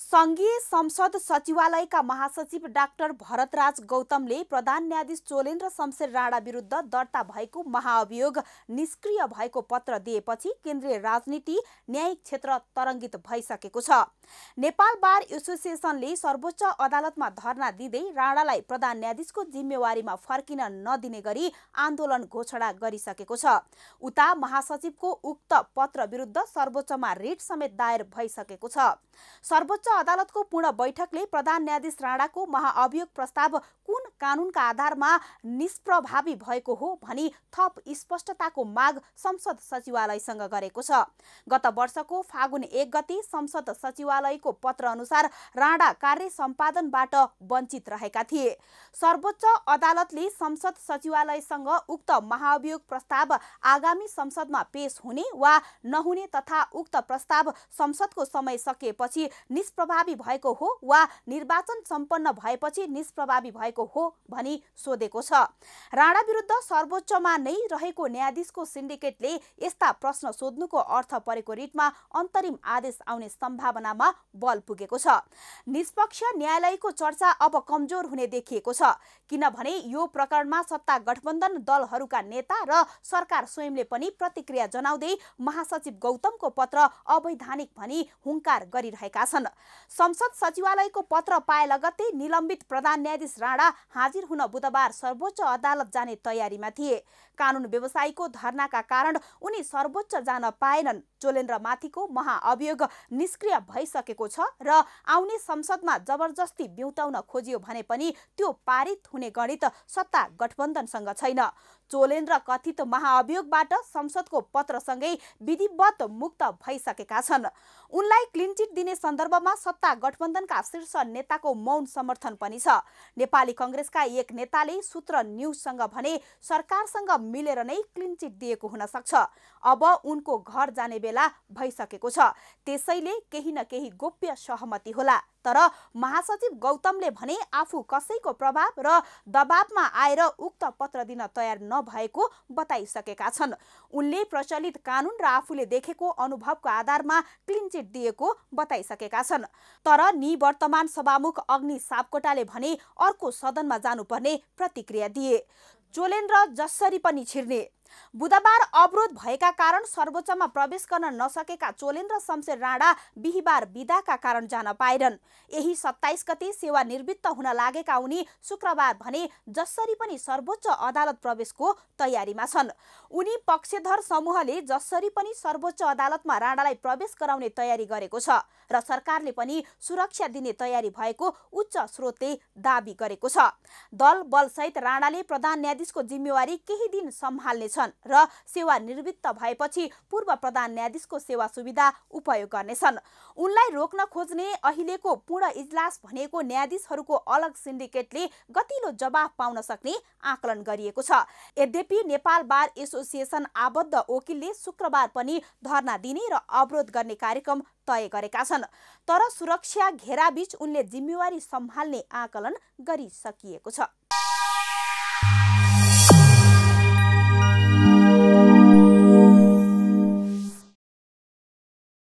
सङ्घीय संसद सचिवालयका महासचिव डाक्टर भरतराज गौतमले प्रधान न्यायाधीश चोलेन्द्र शमशेर राणा विरुद्ध दर्ता भएको महाअभियोग निष्क्रिय भएको पत्र दिएपछि केन्द्रीय राजनीति न्यायिक क्षेत्र तरङ्गित भइसकेको छ नेपाल बार एसोसिएसनले सर्वोच्च अदालतमा धरना दिँदै राणालाई प्रधान न्यायाधीशको जिम्मेवारीमा फर्किन नदिने गरी आन्दोलन घोषणा गरिसकेको छ उता महासचिवको उक्त पत्र विरुद्ध सर्वोच्चमा रिट समेत दायर भइसकेको छ सर्वोच्च उच्च अदालतको पूर्ण बैठकले प्रधान न्यायाधीश राणाको महाअभियोग प्रस्ताव कुन कानूनका आधारमा निष्प्रभावी भएको हो भनी थप स्पष्टताको माग संसद सचिवालयसँग गरेको छ गत वर्षको फागुन एक गति संसद सचिवालयको पत्र अनुसार राणा कार्य सम्पादनबाट वञ्चित रहेका थिए सर्वोच्च अदालतले संसद सचिवालयसँग उक्त महाभियोग प्रस्ताव आगामी संसदमा पेश हुने वा नहुने तथा उक्त प्रस्ताव संसदको समय सकिएपछि निष्प्रभावी भएको हो वा निर्वाचन सम्पन्न भएपछि निष्प्रभावी भएको हो भनी सोधेको छ राणा विरुद्ध सर्वोच्चमा नै रहेको न्यायाधीशको सिन्डिकेटले यस्ता प्रश्न सोध्नुको अर्थ परेको रिटमा अन्तरिम आदेश आउने सम्भावनामा बल पुगेको छ निष्पक्ष न्यायालयको चर्चा अब कमजोर हुने देखिएको छ किनभने यो प्रकरणमा सत्ता गठबन्धन दलहरूका नेता र सरकार स्वयंले पनि प्रतिक्रिया जनाउँदै महासचिव गौतमको पत्र अवैधानिक भनी हुङ्कार गरिरहेका छन् संसद सचिवालयको पत्र पाए लगत्तै निलम्बित प्रधान न्यायाधीश राणा हाजिर हुन बुधबार सर्वोच्च अदालत जाने तयारीमा थिए कानुन व्यवसायीको धरनाका कारण उनी सर्वोच्च जान पाएनन् चोलेन्द्रमाथिको महाअभियोग निष्क्रिय भइसकेको छ र आउने संसदमा जबरजस्ती बिउताउन खोजियो भने पनि त्यो पारित हुने गणित सत्ता गठबन्धनसँग छैन चोलेन्द्र कथित महाअभियोगबाट संसदको पत्रसँगै विधिवत मुक्त भइसकेका छन् उनलाई क्लिनचिट दिने सन्दर्भमा सत्ता गठबन्धनका शीर्ष नेताको मौन समर्थन पनि छ नेपाली कङ्ग्रेसका एक नेताले सूत्र न्युजसँग भने सरकारसँग मिलेर नै क्लिनचिट दिएको हुन सक्छ अब उनको घर जाने बेला भइसकेको छ त्यसैले केही न केही गोप्य सहमति होला तर महासचिव गौतमले भने आफू कसैको प्रभाव र दबावमा आएर उक्त पत्र दिन तयार नभएको बताइसकेका छन् उनले प्रचलित कानून र आफूले देखेको अनुभवको आधारमा क्लिन चिट दिएको बताइसकेका छन् तर निवर्तमान सभामुख अग्नि सापकोटाले भने अर्को सदनमा जानुपर्ने प्रतिक्रिया दिए चोलेन्द्र जसरी पनि छिर्ने बुधबार अवरोध भएका कारण सर्वोच्चमा प्रवेश गर्न नसकेका चोलेन्द्र र शमशेर राणा बिहिबार विदाका कारण जान पाएनन् यही सत्ताइस गते सेवानिवृत्त हुन लागेका उनी शुक्रबार भने जसरी पनि सर्वोच्च अदालत प्रवेशको तयारीमा छन् उनी पक्षधर समूहले जसरी पनि सर्वोच्च अदालतमा राणालाई प्रवेश गराउने तयारी गरेको छ र सरकारले पनि सुरक्षा दिने तयारी भएको उच्च स्रोतले दावी गरेको छ दल बलसहित राणाले प्रधान न्यायाधीशको जिम्मेवारी केही दिन सम्हाल्नेछ छन् र सेवा निवृत्त भएपछि पूर्व प्रधान न्यायाधीशको सेवा सुविधा उपयोग गर्नेछन् उनलाई रोक्न खोज्ने अहिलेको पूर्ण इजलास भनेको न्यायाधीशहरूको अलग सिन्डिकेटले गतिलो जवाफ पाउन सक्ने आकलन गरिएको छ यद्यपि नेपाल बार एसोसिएसन आबद्ध वकिलले शुक्रबार पनि धरना दिने र अवरोध गर्ने कार्यक्रम तय गरेका छन् तर सुरक्षा घेराबीच उनले जिम्मेवारी सम्हाल्ने आकलन गरिसकिएको छ